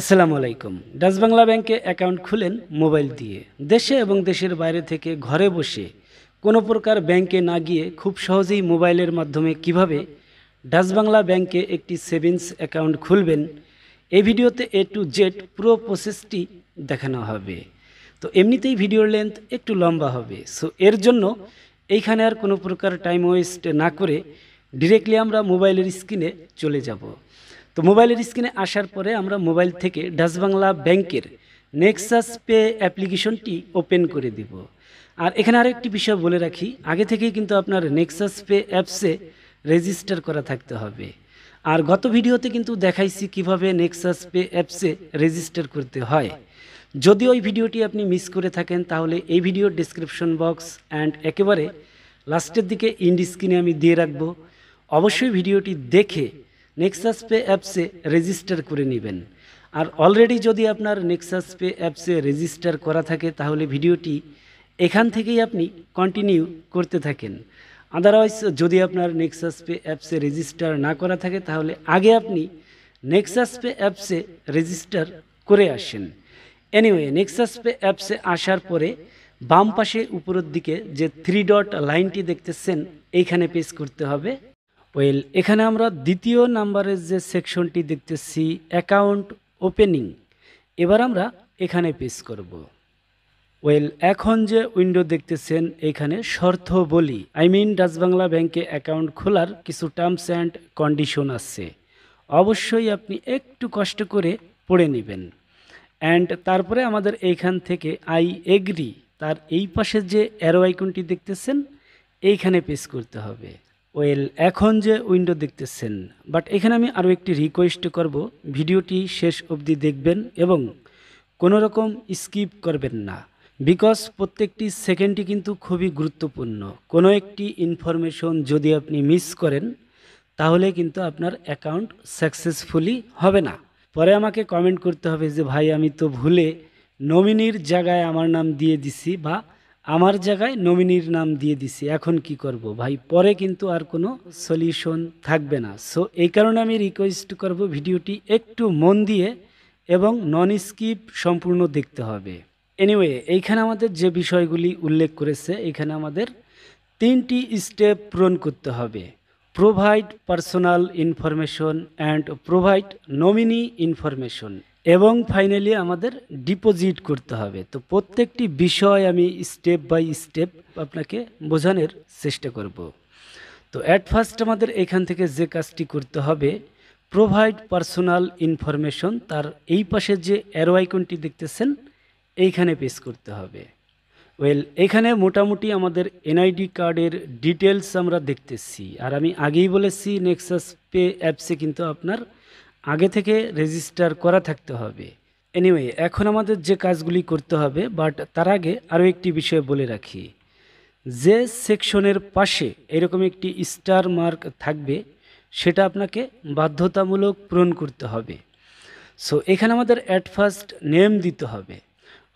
আসসালামু আলাইকুম ডাচ বাংলা ব্যাংকে অ্যাকাউন্ট খুলেন মোবাইল দিয়ে দেশে এবং দেশের বাইরে থেকে ঘরে বসে কোনো প্রকার ব্যাংকে না গিয়ে খুব সহজেই মোবাইলের মাধ্যমে কিভাবে ডাচ বাংলা ব্যাংকে একটি সেভিংস অ্যাকাউন্ট খুলবেন এই ভিডিওতে এ টু জেড পুরো প্রসেসটি দেখানো হবে তো এমনিতেই ভিডিওর লেন্থ একটু লম্বা হবে সো এর জন্য এইখানে আর কোনো প্রকার টাইম ওয়েস্ট না করে ডিরেক্টলি আমরা মোবাইলের স্ক্রিনে চলে যাব তো মোবাইলের স্ক্রিনে আসার পরে আমরা মোবাইল থেকে ডাসবাংলা ব্যাংকের নেক্সাস পে অ্যাপ্লিকেশনটি ওপেন করে দিব আর এখানে আরও একটি বিষয় বলে রাখি আগে থেকেই কিন্তু আপনার নেক্সাস পে অ্যাপসে রেজিস্টার করা থাকতে হবে আর গত ভিডিওতে কিন্তু দেখাইছি কিভাবে নেক্সাস পে অ্যাপসে রেজিস্টার করতে হয় যদি ওই ভিডিওটি আপনি মিস করে থাকেন তাহলে এই ভিডিওর ডিসক্রিপশন বক্স অ্যান্ড একেবারে লাস্টের দিকে ইন্ড স্ক্রিনে আমি দিয়ে রাখবো অবশ্যই ভিডিওটি দেখে নেক্সাস পে অ্যাপসে রেজিস্টার করে নেবেন আর অলরেডি যদি আপনার নেক্সাস পে অ্যাপসে রেজিস্টার করা থাকে তাহলে ভিডিওটি এখান থেকেই আপনি কন্টিনিউ করতে থাকেন আদারওয়াইজ যদি আপনার নেক্সাস পে অ্যাপসে রেজিস্টার না করা থাকে তাহলে আগে আপনি নেক্সাস পে অ্যাপসে রেজিস্টার করে আসেন এনিওয়ে নেক্সাস পে অ্যাপসে আসার পরে বাম পাশে উপরের দিকে যে থ্রি ডট লাইনটি দেখতেছেন এইখানে পেস করতে হবে ওয়েল এখানে আমরা দ্বিতীয় নাম্বারের যে সেকশনটি দেখতেছি অ্যাকাউন্ট ওপেনিং এবার আমরা এখানে পেস করব ওয়েল এখন যে উইন্ডো দেখতেছেন এখানে শর্ত বলি আই মিন ডাচ বাংলা ব্যাংকে অ্যাকাউন্ট খোলার কিছু টার্মস অ্যান্ড কন্ডিশন আছে অবশ্যই আপনি একটু কষ্ট করে পড়ে নেবেন অ্যান্ড তারপরে আমাদের এইখান থেকে আই এগ্রি তার এই পাশে যে অ্যারো আইকনটি দেখতেছেন এইখানে পেস করতে হবে ওয়েল এখন যে উইন্ডো দেখতেছেন বাট এখানে আমি আরও একটি রিকোয়েস্ট করব ভিডিওটি শেষ অবধি দেখবেন এবং কোনো রকম স্কিপ করবেন না বিকজ প্রত্যেকটি সেকেন্ডই কিন্তু খুবই গুরুত্বপূর্ণ কোনো একটি ইনফরমেশন যদি আপনি মিস করেন তাহলে কিন্তু আপনার অ্যাকাউন্ট সাকসেসফুলি হবে না পরে আমাকে কমেন্ট করতে হবে যে ভাই আমি তো ভুলে নমিনির জায়গায় আমার নাম দিয়ে দিছি বা আমার জায়গায় নমিনির নাম দিয়ে দিছি এখন কি করব ভাই পরে কিন্তু আর কোনো সলিউশন থাকবে না সো এই কারণে আমি রিকোয়েস্ট করব ভিডিওটি একটু মন দিয়ে এবং নন স্কিপ সম্পূর্ণ দেখতে হবে এনিওয়ে এইখানে আমাদের যে বিষয়গুলি উল্লেখ করেছে এখানে আমাদের তিনটি স্টেপ পূরণ করতে হবে provide personal information and provide nominee information এবং ফাইনালি আমাদের ডিপোজিট করতে হবে তো প্রত্যেকটি বিষয় আমি স্টেপ বাই স্টেপ আপনাকে বোঝানোর চেষ্টা করব তো অ্যাট ফার্স্ট আমাদের এখান থেকে যে কাজটি করতে হবে প্রোভাইড পার্সোনাল ইনফরমেশন তার এই পাশে যে অ্যারো আইকনটি দেখতেছেন এইখানে পেস করতে হবে ওয়েল এখানে মোটামুটি আমাদের এনআইডি কার্ডের ডিটেলস আমরা দেখতেছি আর আমি আগেই বলেছি নেক্সাস পে অ্যাপসে কিন্তু আপনার আগে থেকে রেজিস্টার করা থাকতে হবে এনিওয়ে এখন আমাদের যে কাজগুলি করতে হবে বাট তার আগে আরও একটি বিষয় বলে রাখি যে সেকশনের পাশে এরকম একটি স্টার মার্ক থাকবে সেটা আপনাকে বাধ্যতামূলক পূরণ করতে হবে সো এখানে আমাদের অ্যাট ফার্স্ট নেম দিতে হবে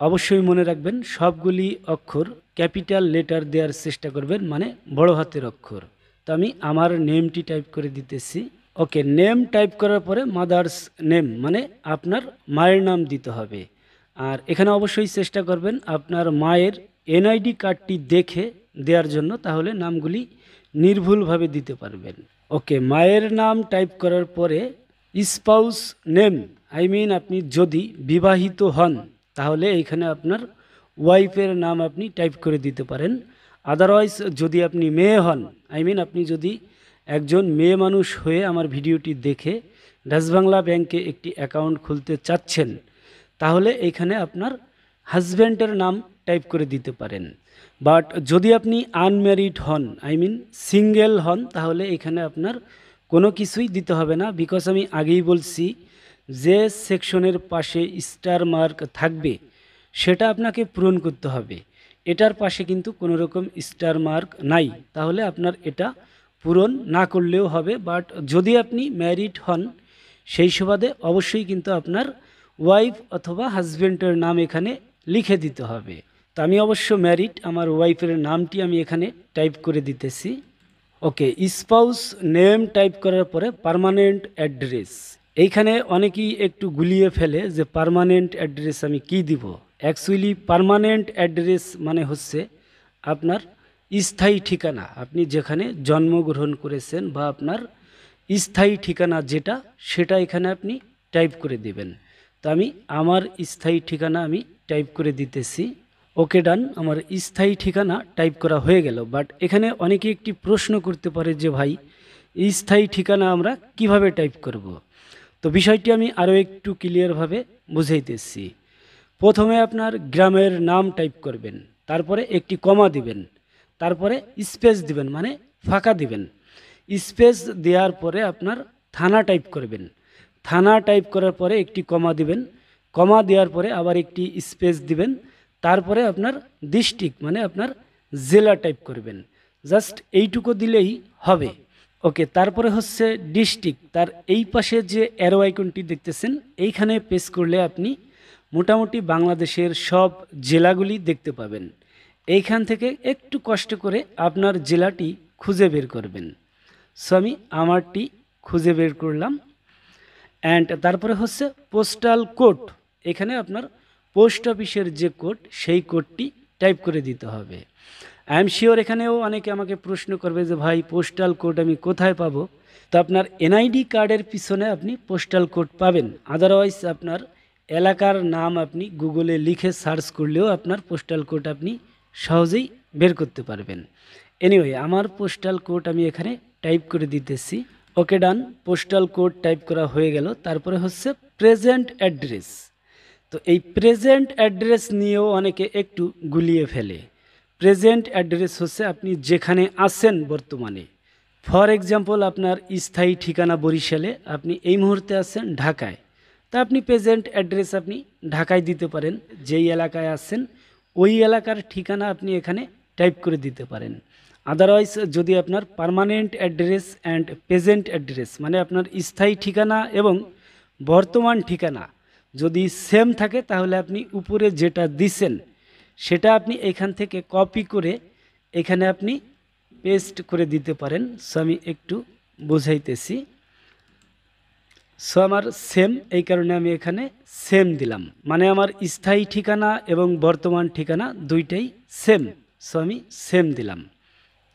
অবশ্যই মনে রাখবেন সবগুলি অক্ষর ক্যাপিটাল লেটার দেওয়ার চেষ্টা করবেন মানে বড় হাতের অক্ষর তো আমি আমার নেমটি টাইপ করে দিতেছি ওকে নেম টাইপ করার পরে মাদার্স নেম মানে আপনার মায়ের নাম দিতে হবে আর এখানে অবশ্যই চেষ্টা করবেন আপনার মায়ের এনআইডি কার্ডটি দেখে দেওয়ার জন্য তাহলে নামগুলি নির্ভুলভাবে দিতে পারবেন ওকে মায়ের নাম টাইপ করার পরে স্পাউস নেম আই মিন আপনি যদি বিবাহিত হন তাহলে এইখানে আপনার ওয়াইফের নাম আপনি টাইপ করে দিতে পারেন আদারওয়াইজ যদি আপনি মেয়ে হন আই মিন আপনি যদি একজন মেয়ে মানুষ হয়ে আমার ভিডিওটি দেখে ডাসবাংলা ব্যাংকে একটি অ্যাকাউন্ট খুলতে চাচ্ছেন তাহলে এখানে আপনার হাজব্যান্ডের নাম টাইপ করে দিতে পারেন বাট যদি আপনি আনম্যারিড হন আই মিন সিঙ্গেল হন তাহলে এখানে আপনার কোনো কিছুই দিতে হবে না বিকজ আমি আগেই বলছি যে সেকশনের পাশে স্টার মার্ক থাকবে সেটা আপনাকে পূরণ করতে হবে এটার পাশে কিন্তু কোনো রকম স্টার মার্ক নাই তাহলে আপনার এটা পূরণ না করলেও হবে বাট যদি আপনি ম্যারিড হন সেই সুবাদে অবশ্যই কিন্তু আপনার ওয়াইফ অথবা হাজব্যান্ডের নাম এখানে লিখে দিতে হবে তো আমি অবশ্য ম্যারিড আমার ওয়াইফের নামটি আমি এখানে টাইপ করে দিতেছি ওকে স্পাউস নেম টাইপ করার পরে পারমানেন্ট অ্যাড্রেস এইখানে অনেকেই একটু গুলিয়ে ফেলে যে পারমানেন্ট অ্যাড্রেস আমি কি দিব অ্যাকচুয়ালি পারমানেন্ট অ্যাড্রেস মানে হচ্ছে আপনার স্থায়ী ঠিকানা আপনি যেখানে জন্মগ্রহণ করেছেন বা আপনার স্থায়ী ঠিকানা যেটা সেটা এখানে আপনি টাইপ করে দিবেন তো আমি আমার স্থায়ী ঠিকানা আমি টাইপ করে দিতেছি ওকে ডান আমার স্থায়ী ঠিকানা টাইপ করা হয়ে গেল বাট এখানে অনেকে একটি প্রশ্ন করতে পারে যে ভাই স্থায়ী ঠিকানা আমরা কিভাবে টাইপ করব। তো বিষয়টি আমি আরও একটু ক্লিয়ারভাবে বুঝাইতেছি প্রথমে আপনার গ্রামের নাম টাইপ করবেন তারপরে একটি কমা দিবেন তারপরে স্পেস দিবেন মানে ফাঁকা দিবেন স্পেস দেওয়ার পরে আপনার থানা টাইপ করবেন থানা টাইপ করার পরে একটি কমা দিবেন কমা দেওয়ার পরে আবার একটি স্পেস দিবেন তারপরে আপনার ডিস্ট্রিক্ট মানে আপনার জেলা টাইপ করবেন জাস্ট এইটুকু দিলেই হবে ওকে তারপরে হচ্ছে ডিস্ট্রিক্ট তার এই পাশে যে অ্যারো আইকনটি দেখতেছেন এইখানে পেস করলে আপনি মোটামুটি বাংলাদেশের সব জেলাগুলি দেখতে পাবেন এইখান থেকে একটু কষ্ট করে আপনার জেলাটি খুঁজে বের করবেন সো আমি আমারটি খুঁজে বের করলাম অ্যান্ড তারপরে হচ্ছে পোস্টাল কোড এখানে আপনার পোস্ট অফিসের যে কোড সেই কোডটি টাইপ করে দিতে হবে আই এম শিওর এখানেও অনেকে আমাকে প্রশ্ন করবে যে ভাই পোস্টাল কোড আমি কোথায় পাবো তো আপনার এনআইডি কার্ডের পিছনে আপনি পোস্টাল কোড পাবেন আদারওয়াইজ আপনার এলাকার নাম আপনি গুগলে লিখে সার্চ করলেও আপনার পোস্টাল কোড আপনি সহজেই বের করতে পারবেন এনিওয়ে আমার পোস্টাল কোড আমি এখানে টাইপ করে দিতেছি okay done postal code type করা হয়ে গেল তারপরে হচ্ছে প্রেজেন্ট অ্যাড্রেস তো এই প্রেজেন্ট অ্যাড্রেস নিয়েও অনেকে একটু গুলিয়ে ফেলে প্রেজেন্ট অ্যাড্রেস হচ্ছে আপনি যেখানে আছেন বর্তমানে ফর এক্সাম্পল আপনার স্থায়ী ঠিকানা বরিশালে আপনি এই মুহূর্তে আছেন ঢাকায় তা আপনি প্রেজেন্ট অ্যাড্রেস আপনি ঢাকায় দিতে পারেন যেই এলাকায় আছেন ওই এলাকার ঠিকানা আপনি এখানে টাইপ করে দিতে পারেন আদারওয়াইজ যদি আপনার permanent address and present address মানে আপনার স্থায়ী ঠিকানা এবং বর্তমান ঠিকানা যদি সেম থাকে তাহলে আপনি উপরে যেটা দিছেন সেটা আপনি এখান থেকে কপি করে এখানে আপনি পেস্ট করে দিতে পারেন সো আমি একটু বোঝাইতেছি সো আমার সেম এই কারণে আমি এখানে সেম দিলাম মানে আমার স্থায়ী ঠিকানা এবং বর্তমান ঠিকানা দুইটাই সেম সো আমি সেম দিলাম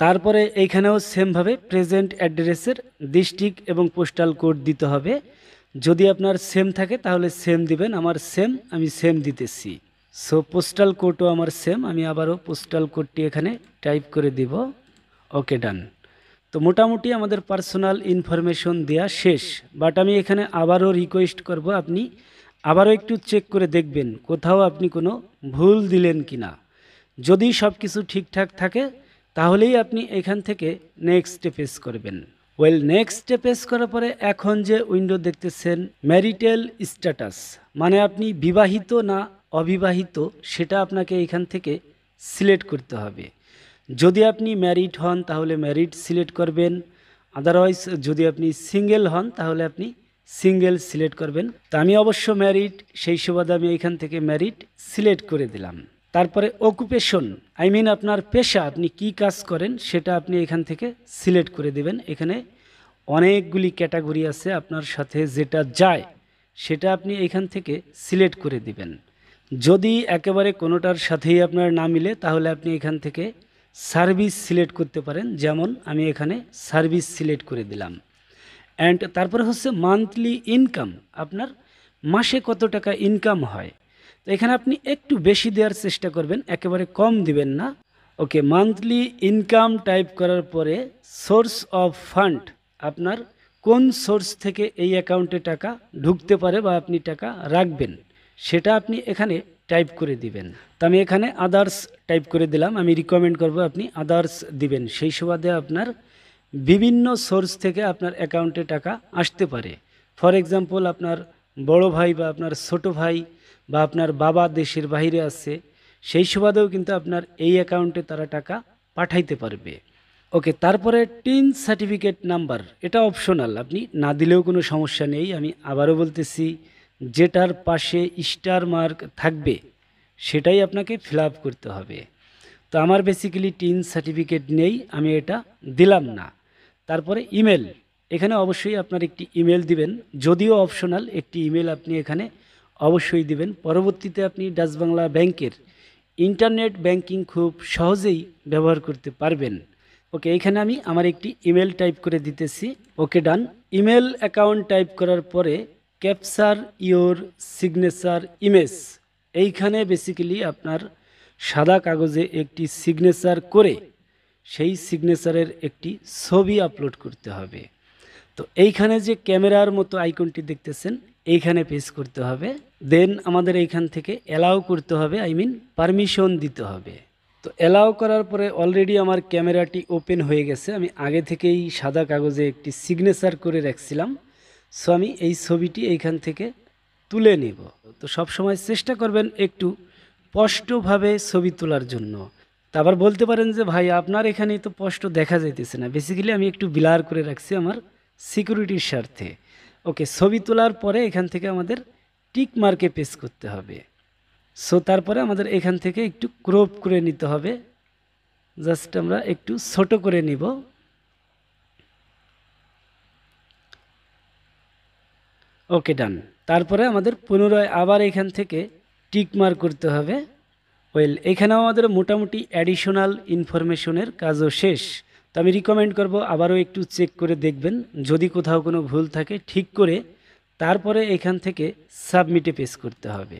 তারপরে এইখানেও সেমভাবে প্রেজেন্ট অ্যাড্রেসের ডিস্ট্রিক্ট এবং পোস্টাল কোড দিতে হবে যদি আপনার সেম থাকে তাহলে সেম দিবেন আমার সেম আমি সেম দিতেছি সো পোস্টাল কোডও আমার সেম আমি আবারও পোস্টাল কোডটি এখানে টাইপ করে দিব ওকে ডান তো মোটামুটি আমাদের পার্সোনাল ইনফরমেশন দেয়া শেষ বাট আমি এখানে আবারও রিকোয়েস্ট করব আপনি আবারও একটু চেক করে দেখবেন কোথাও আপনি কোনো ভুল দিলেন কি না যদি সব কিছু ঠিকঠাক থাকে তাহলেই আপনি এখান থেকে নেক্সট স্টেপেস করবেন ওয়েল নেক্সট স্টেপেস করার পরে এখন যে উইন্ডো দেখতেছেন ম্যারিটেল স্ট্যাটাস মানে আপনি বিবাহিত না অবিবাহিত সেটা আপনাকে এখান থেকে সিলেক্ট করতে হবে যদি আপনি ম্যারিড হন তাহলে ম্যারিড সিলেক্ট করবেন আদারওয়াইজ যদি আপনি সিঙ্গেল হন তাহলে আপনি সিঙ্গেল সিলেক্ট করবেন তা আমি অবশ্য ম্যারিড সেই সুবাদে আমি এখান থেকে ম্যারিড সিলেক্ট করে দিলাম তারপরে অকুপেশন আই মিন আপনার পেশা আপনি কি কাজ করেন সেটা আপনি এখান থেকে সিলেক্ট করে দেবেন এখানে অনেকগুলি ক্যাটাগরি আছে আপনার সাথে যেটা যায় সেটা আপনি এখান থেকে সিলেক্ট করে দিবেন যদি একেবারে কোনোটার সাথেই আপনার না মিলে তাহলে আপনি এখান থেকে সার্ভিস সিলেক্ট করতে পারেন যেমন আমি এখানে সার্ভিস সিলেক্ট করে দিলাম অ্যান্ড তারপরে হচ্ছে মান্থলি ইনকাম আপনার মাসে কত টাকা ইনকাম হয় তো এখানে আপনি একটু বেশি দেওয়ার চেষ্টা করবেন একেবারে কম দিবেন না ওকে মান্থলি ইনকাম টাইপ করার পরে সোর্স অফ ফান্ড আপনার কোন সোর্স থেকে এই অ্যাকাউন্টে টাকা ঢুকতে পারে বা আপনি টাকা রাখবেন সেটা আপনি এখানে টাইপ করে দিবেন তো আমি এখানে আদার্স টাইপ করে দিলাম আমি রিকমেন্ড করব আপনি আদার্স দিবেন সেই সুবাদে আপনার বিভিন্ন সোর্স থেকে আপনার অ্যাকাউন্টে টাকা আসতে পারে ফর এক্সাম্পল আপনার বড় ভাই বা আপনার ছোট ভাই বা আপনার বাবা দেশের বাহিরে আছে সেই সুবাদেও কিন্তু আপনার এই অ্যাকাউন্টে তারা টাকা পাঠাইতে পারবে ওকে তারপরে টিন সার্টিফিকেট নাম্বার এটা অপশনাল আপনি না দিলেও কোনো সমস্যা নেই আমি আবারও বলতেছি যেটার পাশে স্টার মার্ক থাকবে সেটাই আপনাকে ফিল করতে হবে তো আমার বেসিক্যালি টিন সার্টিফিকেট নেই আমি এটা দিলাম না তারপরে ইমেল এখানে অবশ্যই আপনার একটি ইমেল দিবেন যদিও অপশনাল একটি ইমেল আপনি এখানে অবশ্যই দিবেন পরবর্তীতে আপনি ডাচ বাংলা ব্যাংকের ইন্টারনেট ব্যাংকিং খুব সহজেই ব্যবহার করতে পারবেন ওকে এখানে আমি আমার একটি ইমেল টাইপ করে দিতেছি okay done email account type করার পরে ক্যাপচার ইওর সিগনেচার ইমেজ এইখানে বেসিক্যালি আপনার সাদা কাগজে একটি সিগনেচার করে সেই সিগনেচারের একটি ছবি আপলোড করতে হবে তো এইখানে যে ক্যামেরার মতো আইকনটি দেখতেছেন এইখানে পেস করতে হবে দেন আমাদের এইখান থেকে অ্যালাউ করতে হবে আই মিন পারমিশন দিতে হবে তো অ্যালাউ করার পরে অলরেডি আমার ক্যামেরাটি ওপেন হয়ে গেছে আমি আগে থেকেই সাদা কাগজে একটি সিগনেচার করে রাখছিলাম সো আমি এই ছবিটি এইখান থেকে তুলে নেব তো সব সময় চেষ্টা করবেন একটু স্পষ্টভাবে ছবি তোলার জন্য তা আবার বলতে পারেন যে ভাই আপনার এখানে তো স্পষ্ট দেখা যাইতেছে না বেসিক্যালি আমি একটু বিলার করে রাখছি আমার সিকিউরিটির স্বার্থে ওকে ছবি তোলার পরে এখান থেকে আমাদের টিক মার্কে পেস করতে হবে সো তারপরে আমাদের এখান থেকে একটু ক্রপ করে নিতে হবে জাস্ট আমরা একটু ছোট করে নিব ওকে ডান তারপরে আমাদের পুনরায় আবার এখান থেকে টিকমার করতে হবে ওয়েল এখানেও আমাদের মোটামুটি অ্যাডিশনাল ইনফরমেশনের কাজও শেষ তো আমি রিকমেন্ড করবো আবারও একটু চেক করে দেখবেন যদি কোথাও কোনো ভুল থাকে ঠিক করে তারপরে এখান থেকে সাবমিটে পেস করতে হবে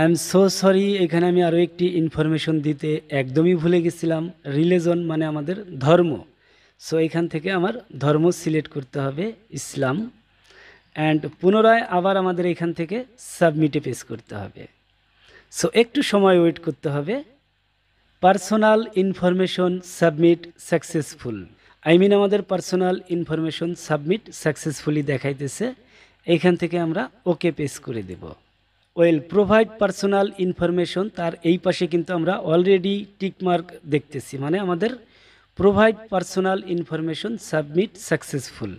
আই এম সো সরি এখানে আমি আরও একটি ইনফরমেশন দিতে একদমই ভুলে গেছিলাম রিলিজন মানে আমাদের ধর্ম সো এখান থেকে আমার ধর্ম সিলেক্ট করতে হবে ইসলাম অ্যান্ড পুনরায় আবার আমাদের এখান থেকে সাবমিটে পেস করতে হবে সো একটু সময় ওয়েট করতে হবে personal information submit successful I mean আমাদের পার্সোনাল ইনফরমেশন সাবমিট সাকসেসফুলি দেখাইতেছে এইখান থেকে আমরা ওকে পেস করে দেব ওয়েল প্রোভাইড পার্সোনাল ইনফরমেশন তার এই পাশে কিন্তু আমরা অলরেডি টিকমার্ক দেখতেছি মানে আমাদের provide personal information submit successful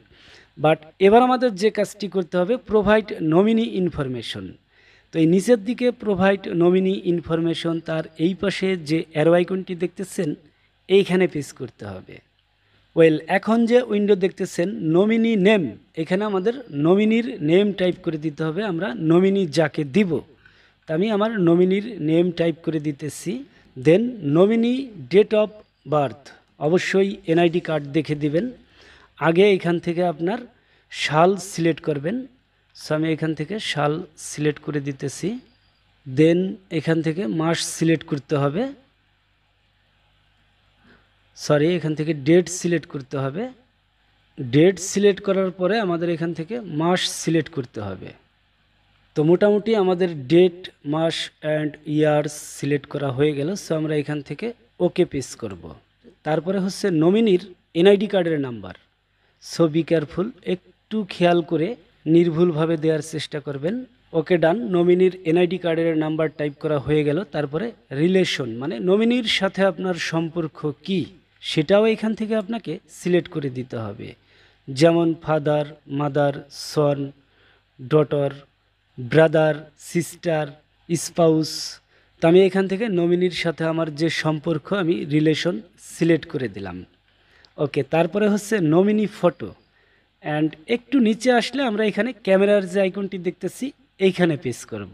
but এবার আমাদের যে কাজটি করতে হবে প্রোভাইড নমিনি ইনফরমেশন তো এই নিচের দিকে প্রোভাইড নমিনি ইনফরমেশন তার এই পাশে যে অ্যারোয়াইকনটি দেখতেছেন এইখানে পেস করতে হবে ওয়েল এখন যে উইন্ডো দেখতেছেন নমিনি নেম এখানে আমাদের নমিনির নেম টাইপ করে দিতে হবে আমরা নমিনি যাকে দিব তা আমি আমার নমিনির নেম টাইপ করে দিতেছি then nominee date of birth অবশ্যই এনআইডি কার্ড দেখে দিবেন আগে এখান থেকে আপনার শাল সিলেক্ট করবেন সো আমি এখান থেকে শাল সিলেক্ট করে দিতেছি দেন এখান থেকে মাস সিলেক্ট করতে হবে সরি এখান থেকে ডেট সিলেক্ট করতে হবে ডেট সিলেক্ট করার পরে আমাদের এখান থেকে মাস সিলেক্ট করতে হবে তো মোটামুটি আমাদের ডেট মাস অ্যান্ড ইয়ার সিলেক্ট করা হয়ে গেল সো আমরা এখান থেকে ওকে পেস করব তারপরে হচ্ছে নমিনির এনআইডি কার্ডের নাম্বার সো বি কেয়ারফুল একটু খেয়াল করে নির্ভুলভাবে দেওয়ার চেষ্টা করবেন ওকে ডান নমিনির এনআইডি কার্ডের নাম্বার টাইপ করা হয়ে গেল তারপরে রিলেশন মানে নমিনির সাথে আপনার সম্পর্ক কি সেটাও এখান থেকে আপনাকে সিলেক্ট করে দিতে হবে যেমন father mother son daughter brother sister spouse তো আমি এখান থেকে নমিনির সাথে আমার যে সম্পর্ক আমি রিলেশন সিলেক্ট করে দিলাম ওকে তারপরে হচ্ছে নমিনি ফটো অ্যান্ড একটু নিচে আসলে আমরা এখানে ক্যামেরার যে আইকনটি দেখতেছি এইখানে পেস করব।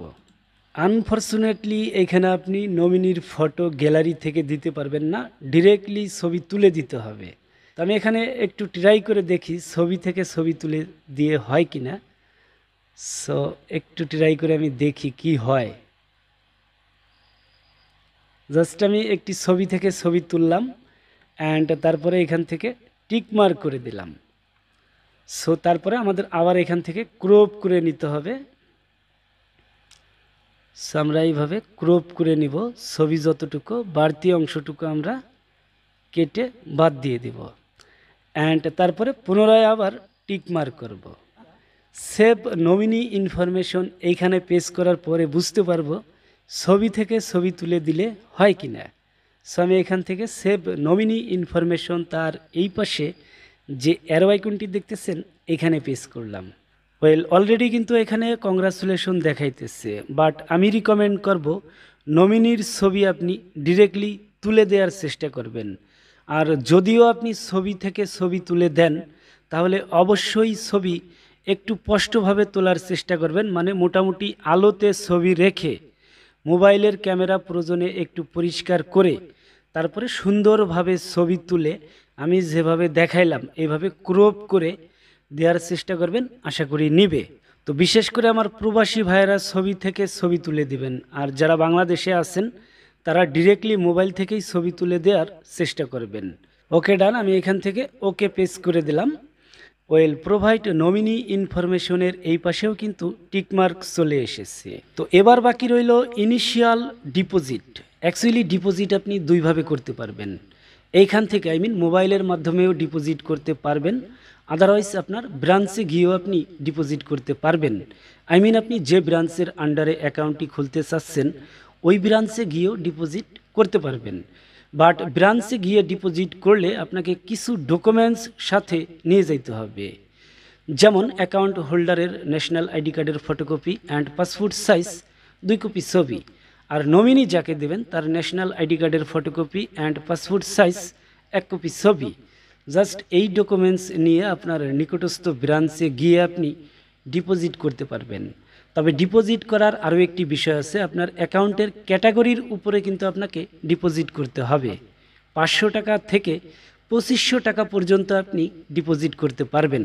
আনফর্চুনেটলি এখানে আপনি নমিনির ফটো গ্যালারি থেকে দিতে পারবেন না ডিরেক্টলি ছবি তুলে দিতে হবে তো আমি এখানে একটু ট্রাই করে দেখি ছবি থেকে ছবি তুলে দিয়ে হয় কি না সো একটু ট্রাই করে আমি দেখি কি হয় জাস্ট আমি একটি ছবি থেকে ছবি তুললাম অ্যান্ড তারপরে এখান থেকে টিকমার্ক করে দিলাম সো তারপরে আমাদের আবার এখান থেকে ক্রোপ করে নিতে হবে সো আমরা এইভাবে ক্রোপ করে নিব ছবি যতটুকু বাড়তি অংশটুকু আমরা কেটে বাদ দিয়ে দিব অ্যান্ড তারপরে পুনরায় আবার টিকমার্ক করব। সেভ নমিনি ইনফরমেশন এইখানে পেশ করার পরে বুঝতে পারবো ছবি থেকে ছবি তুলে দিলে হয় কি না সো আমি এখান থেকে সেভ নমিনি ইনফরমেশন তার এই পাশে যে অ্যারো আইকনটি দেখতেছেন এখানে পেস করলাম ওয়েল অলরেডি কিন্তু এখানে কংগ্রাচুলেশন দেখাইতেছে বাট আমি রিকমেন্ড করব নমিনির ছবি আপনি ডিরেক্টলি তুলে দেওয়ার চেষ্টা করবেন আর যদিও আপনি ছবি থেকে ছবি তুলে দেন তাহলে অবশ্যই ছবি একটু স্পষ্টভাবে তোলার চেষ্টা করবেন মানে মোটামুটি আলোতে ছবি রেখে মোবাইলের ক্যামেরা প্রয়োজনে একটু পরিষ্কার করে তারপরে সুন্দরভাবে ছবি তুলে আমি যেভাবে দেখাইলাম এভাবে ক্রোপ করে দেওয়ার চেষ্টা করবেন আশা করি নিবে তো বিশেষ করে আমার প্রবাসী ভাইয়েরা ছবি থেকে ছবি তুলে দিবেন আর যারা বাংলাদেশে আছেন তারা ডিরেক্টলি মোবাইল থেকেই ছবি তুলে দেওয়ার চেষ্টা করবেন ওকে ডান আমি এখান থেকে ওকে পেস করে দিলাম ওয়েল প্রোভাইড নমিনি ইনফরমেশনের এই পাশেও কিন্তু টিকমার্ক চলে এসেছে তো এবার বাকি রইল ইনিশিয়াল ডিপোজিট অ্যাকচুয়ালি ডিপোজিট আপনি দুইভাবে করতে পারবেন এইখান থেকে আই মিন মোবাইলের মাধ্যমেও ডিপোজিট করতে পারবেন আদারওয়াইজ আপনার ব্রাঞ্চে গিয়েও আপনি ডিপোজিট করতে পারবেন আই মিন আপনি যে ব্রাঞ্চের আন্ডারে অ্যাকাউন্টটি খুলতে চাচ্ছেন ওই ব্রাঞ্চে গিয়েও ডিপোজিট করতে পারবেন বাট ব্রাঞ্চে গিয়ে ডিপোজিট করলে আপনাকে কিছু ডকুমেন্টস সাথে নিয়ে যেতে হবে যেমন অ্যাকাউন্ট হোল্ডারের ন্যাশনাল আইডি কার্ডের ফটোকপি অ্যান্ড পাসপোর্ট সাইজ দুই কপি ছবি আর নমিনি যাকে দেবেন তার ন্যাশনাল আইডি কার্ডের ফটোকপি অ্যান্ড পাসপোর্ট সাইজ এক কপি ছবি জাস্ট এই ডকুমেন্টস নিয়ে আপনার নিকটস্থ ব্রাঞ্চে গিয়ে আপনি ডিপোজিট করতে পারবেন তবে ডিপোজিট করার আরও একটি বিষয় আছে আপনার অ্যাকাউন্টের ক্যাটাগরির উপরে কিন্তু আপনাকে ডিপোজিট করতে হবে পাঁচশো টাকা থেকে পঁচিশশো টাকা পর্যন্ত আপনি ডিপোজিট করতে পারবেন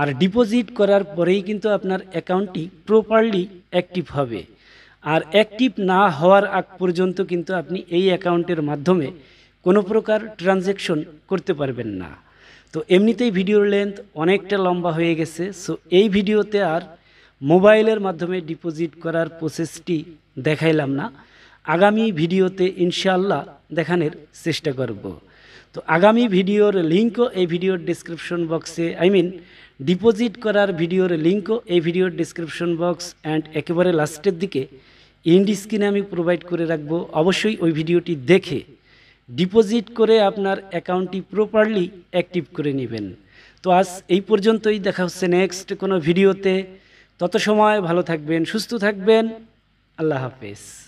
আর ডিপোজিট করার পরেই কিন্তু আপনার অ্যাকাউন্টটি প্রপারলি অ্যাক্টিভ হবে আর অ্যাক্টিভ না হওয়ার আগ পর্যন্ত কিন্তু আপনি এই অ্যাকাউন্টের মাধ্যমে কোনো প্রকার ট্রানজ্যাকশন করতে পারবেন না তো এমনিতেই ভিডিওর লেন্থ অনেকটা লম্বা হয়ে গেছে সো এই ভিডিওতে আর মোবাইলের মাধ্যমে ডিপোজিট করার প্রসেসটি দেখাইলাম না আগামী ভিডিওতে ইনশাল্লাহ দেখানোর চেষ্টা করব তো আগামী ভিডিওর লিঙ্কও এই ভিডিওর ডিসক্রিপশন বক্সে আই মিন ডিপোজিট করার ভিডিওর লিঙ্কও এই ভিডিওর ডিসক্রিপশন বক্স অ্যান্ড একেবারে লাস্টের দিকে ইন্ডিস্ক্রিনে আমি প্রোভাইড করে রাখবো অবশ্যই ওই ভিডিওটি দেখে ডিপোজিট করে আপনার অ্যাকাউন্টটি প্রপারলি অ্যাক্টিভ করে নেবেন তো আজ এই পর্যন্তই দেখা হচ্ছে নেক্সট কোনো ভিডিওতে তত সময় ভালো থাকবেন সুস্থ থাকবেন আল্লাহ হাফেজ